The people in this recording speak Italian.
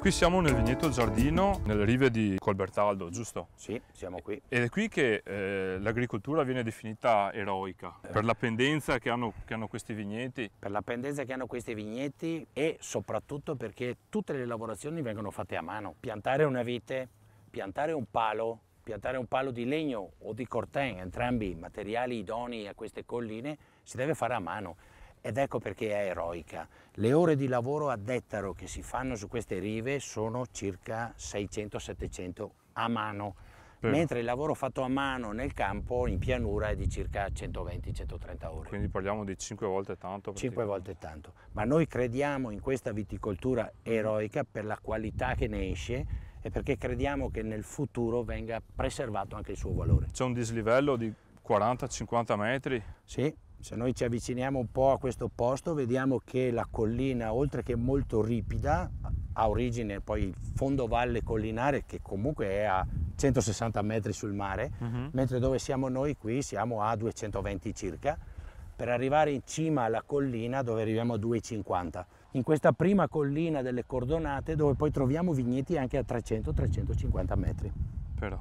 Qui siamo nel vigneto Giardino, nelle rive di Colbertaldo, giusto? Sì, siamo qui. Ed è qui che eh, l'agricoltura viene definita eroica, eh. per la pendenza che hanno, che hanno questi vigneti. Per la pendenza che hanno questi vigneti e soprattutto perché tutte le lavorazioni vengono fatte a mano. Piantare una vite, piantare un palo, piantare un palo di legno o di corten, entrambi materiali idonei a queste colline, si deve fare a mano ed ecco perché è eroica. Le ore di lavoro a dettaro che si fanno su queste rive sono circa 600-700 a mano, per... mentre il lavoro fatto a mano nel campo in pianura è di circa 120-130 ore. Quindi parliamo di 5 volte tanto? 5 volte tanto, ma noi crediamo in questa viticoltura eroica per la qualità che ne esce e perché crediamo che nel futuro venga preservato anche il suo valore. C'è un dislivello di 40-50 metri. Sì, se noi ci avviciniamo un po' a questo posto vediamo che la collina oltre che molto ripida ha origine poi il fondovalle collinare che comunque è a 160 metri sul mare, uh mhm. -huh. mentre dove siamo noi qui siamo a 220 circa per arrivare in cima alla collina dove arriviamo a 250. In questa prima collina delle cordonate dove poi troviamo vigneti anche a 300-350 metri. Però